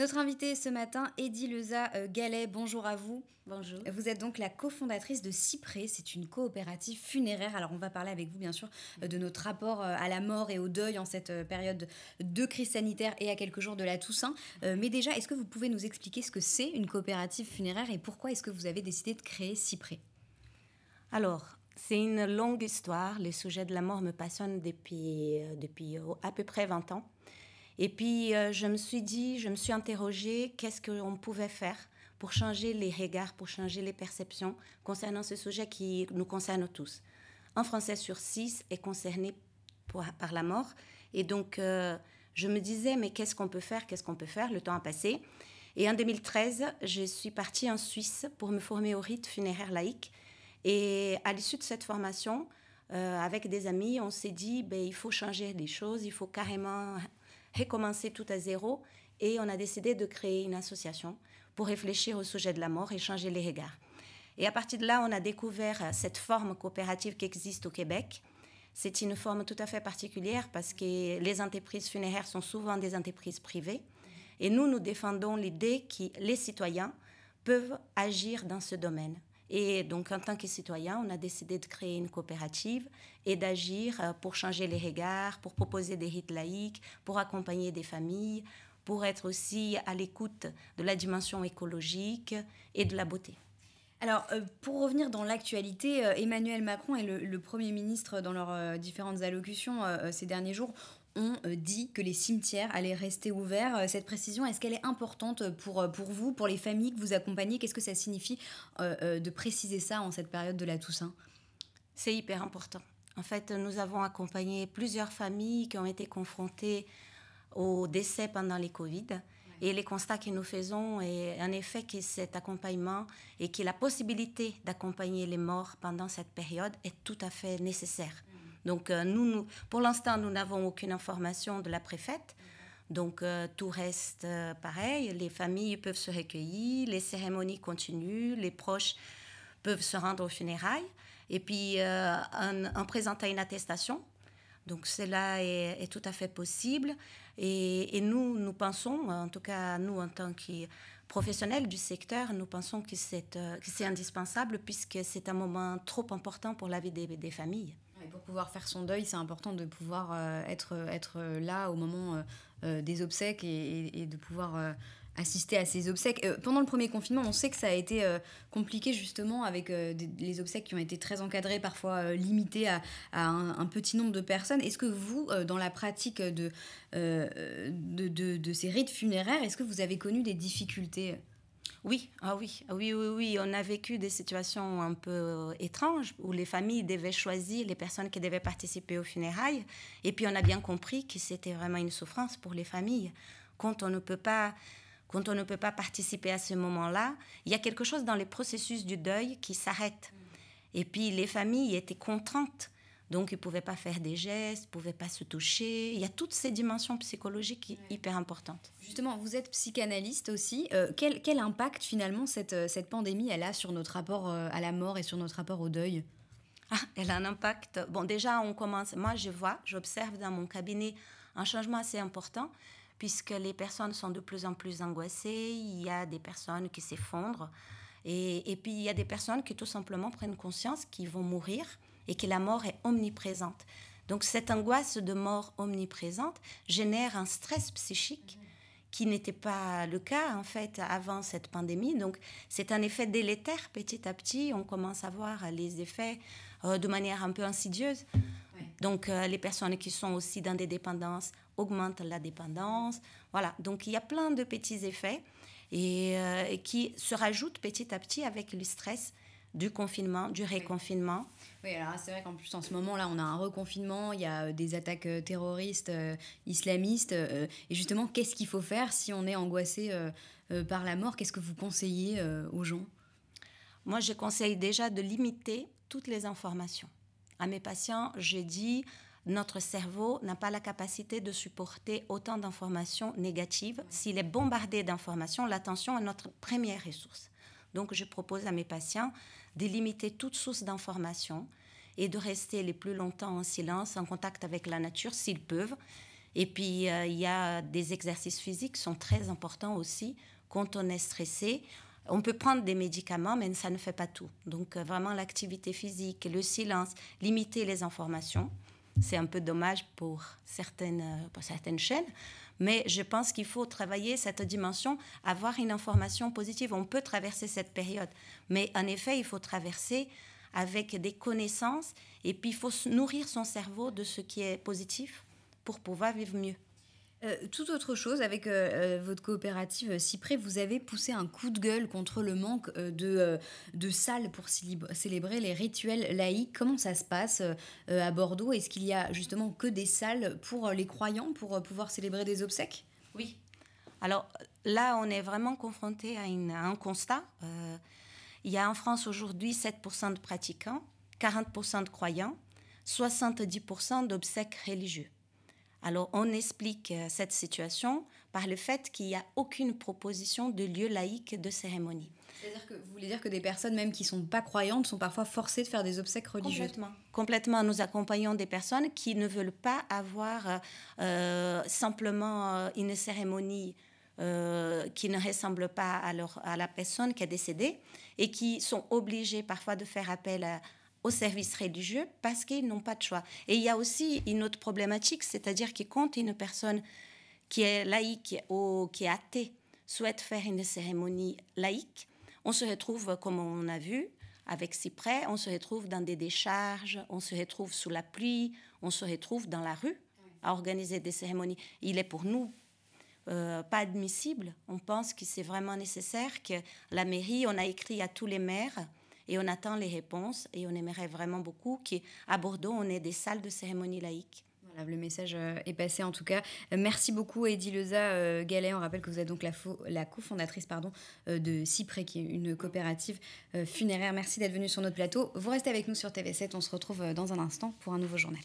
Notre invitée ce matin, Eddie Leza euh, Gallet, bonjour à vous. Bonjour. Vous êtes donc la cofondatrice de Cyprès, c'est une coopérative funéraire. Alors on va parler avec vous bien sûr euh, de notre rapport euh, à la mort et au deuil en cette période de crise sanitaire et à quelques jours de la Toussaint. Mais déjà, est-ce que vous pouvez nous expliquer ce que c'est une coopérative funéraire et pourquoi est-ce que vous avez décidé de créer Cyprès Alors, c'est une longue histoire. Le sujet de la mort me passionne depuis à peu près 20 ans. Et puis, euh, je me suis dit, je me suis interrogée, qu'est-ce qu'on pouvait faire pour changer les regards, pour changer les perceptions concernant ce sujet qui nous concerne tous. Un Français sur six est concerné par la mort. Et donc, euh, je me disais, mais qu'est-ce qu'on peut faire Qu'est-ce qu'on peut faire Le temps a passé. Et en 2013, je suis partie en Suisse pour me former au rite funéraire laïque. Et à l'issue de cette formation, euh, avec des amis, on s'est dit, ben, il faut changer les choses, il faut carrément recommencer tout à zéro et on a décidé de créer une association pour réfléchir au sujet de la mort et changer les regards. Et à partir de là, on a découvert euh, cette forme coopérative qui existe au Québec. C'est une forme tout à fait particulière parce que les entreprises funéraires sont souvent des entreprises privées. Et nous, nous défendons l'idée que les citoyens peuvent agir dans ce domaine. Et donc, en tant que citoyen, on a décidé de créer une coopérative et d'agir euh, pour changer les regards, pour proposer des rites laïques, pour accompagner des familles, pour être aussi à l'écoute de la dimension écologique et de la beauté. Alors, euh, pour revenir dans l'actualité, euh, Emmanuel Macron et le, le, Premier ministre, dans leurs différentes allocutions ces derniers jours, ont euh, dit que les cimetières allaient rester ouverts. Euh, cette précision, est-ce qu'elle est importante euh, pour, vous, pour les familles que vous accompagnez Qu'est-ce que ça signifie de préciser ça en cette période de la Toussaint C'est hyper important. En fait, nous avons accompagné plusieurs familles qui ont été confrontées au décès pendant les Covid. Et les constats que nous faisons est en effet que cet accompagnement et que la possibilité d'accompagner les morts pendant cette période est tout à fait nécessaire. Donc, euh, pour l'instant, nous n'avons aucune information de la préfète. Donc euh, tout reste euh, pareil, les familles peuvent se recueillir, les cérémonies continuent, les proches peuvent se rendre aux funérailles et puis en, présentant une attestation. Donc cela est, tout à fait possible et, nous, nous pensons, en tout cas nous en tant que professionnels du secteur, nous pensons que c'est indispensable puisque c'est un moment trop important pour la vie des familles pour pouvoir faire son deuil, c'est important de pouvoir euh, être, être là au moment euh, euh, des obsèques et, de pouvoir assister à ces obsèques. pendant le premier confinement, on sait que ça a été compliqué justement avec les obsèques qui ont été très encadrées, parfois limitées à, un, petit nombre de personnes. Est-ce que vous, dans la pratique de de, de, ces rites funéraires, est-ce que vous avez connu des difficultés oui, ah ah oui, oui, oui, on a vécu des situations un peu euh, étranges où les familles devaient choisir les personnes qui devaient participer aux funérailles. Et puis on a bien compris que c'était vraiment une souffrance pour les familles. Quand on ne peut pas, quand on ne peut pas participer à ce moment-là, il y a quelque chose dans les processus du deuil qui s'arrête. Et puis les familles étaient contraintes donc, ils ne pouvaient pas faire des gestes, ils ne pouvaient pas se toucher. Il y a toutes ces dimensions psychologiques hyper importantes. Justement, vous êtes psychanalyste aussi. Euh, quel, impact, finalement, cette, euh, cette pandémie, elle a sur notre rapport euh, à la mort et sur notre rapport au deuil ah, elle a un impact. Bon, déjà, on commence. Moi, je vois, j'observe dans mon cabinet un changement assez important puisque les personnes sont de plus en plus angoissées, il y a des personnes qui s'effondrent, et, et, puis il y a des personnes qui tout simplement prennent conscience qu'ils vont mourir et que la mort est omniprésente. Donc cette angoisse de mort omniprésente génère un stress psychique qui n'était pas le cas en fait avant cette pandémie. Donc c'est un effet délétère petit à petit. On commence à voir les effets euh, de manière un peu insidieuse. Donc euh, les personnes qui sont aussi dans des dépendances augmentent la dépendance. Voilà, donc il y a plein de petits effets et euh, qui se rajoutent petit à petit avec le stress du confinement, du réconfinement. Oui, alors c'est vrai qu'en plus en ce moment là, on a un reconfinement, il y a euh, des attaques euh, terroristes, euh, islamistes. et justement, qu'est-ce qu'il faut faire si on est angoissé par la mort Qu'est-ce que vous conseillez aux gens Moi, je conseille déjà de limiter toutes les informations. À mes patients, j'ai dit notre cerveau n'a pas la capacité de supporter autant d'informations négatives. S'il est bombardé d'informations, l'attention est notre première ressource. Donc, je propose à mes patients de limiter toute source d'information et de rester les plus longtemps en silence, en contact avec la nature s'ils peuvent. Et puis, euh, il y a des exercices physiques qui sont très importants aussi quand on est stressé. On peut prendre des médicaments, mais ça ne fait pas tout. Donc, euh, vraiment, l'activité physique, le silence, limiter les informations. C'est un peu dommage pour certaines, euh, pour certaines chaînes, mais je pense qu'il faut travailler cette dimension, avoir une information positive. On peut traverser cette période, mais en effet, il faut traverser avec des connaissances et puis il faut nourrir son cerveau de ce qui est positif pour pouvoir vivre mieux. Euh, tout autre chose, avec euh, euh, votre coopérative Cyprès, vous avez poussé un coup de gueule contre le manque de, de salles pour célébrer les rituels laïcs. Comment ça se passe à Bordeaux Est-ce qu'il y a justement que des salles pour les croyants pour pouvoir célébrer des obsèques Oui. Alors là, on est vraiment confronté à, à un constat. il y a en France aujourd'hui 7% de pratiquants, 40% de croyants, 70% d'obsèques religieux. Alors on explique euh, cette situation par le fait qu'il n'y a aucune proposition de lieu laïque de cérémonie. C'est-à-dire que vous voulez dire que des personnes même qui ne sont pas croyantes sont parfois forcées de faire des obsèques religieuses Complètement. Complètement. Nous accompagnons des personnes qui ne veulent pas avoir euh, euh, simplement une cérémonie qui ne ressemble pas à, à la personne qui est décédée et qui sont obligées parfois de faire appel à, au service religieux parce qu'ils n'ont pas de choix. Et il y a aussi une autre problématique, c'est-à-dire que quand une personne qui est laïque ou qui est athée souhaite faire une cérémonie laïque, on se retrouve, comme on a vu, avec Cyprès, on se retrouve dans des décharges, on se retrouve sous la pluie, on se retrouve dans la rue à organiser des cérémonies. Il est pour nous euh, pas admissible. On pense que c'est vraiment nécessaire que la mairie, on a écrit à tous les maires et on attend les réponses et on aimerait vraiment beaucoup qu'à Bordeaux, on ait des salles de cérémonie laïques. Voilà, le message euh, est passé en tout cas. Euh, merci beaucoup Eddy Leza euh, Gallet. On rappelle que vous êtes donc la, la cofondatrice pardon, de Cyprès, qui est une coopérative funéraire. Merci d'être venue sur notre plateau. Vous restez avec nous sur TV7. On se retrouve dans un instant pour un nouveau journal.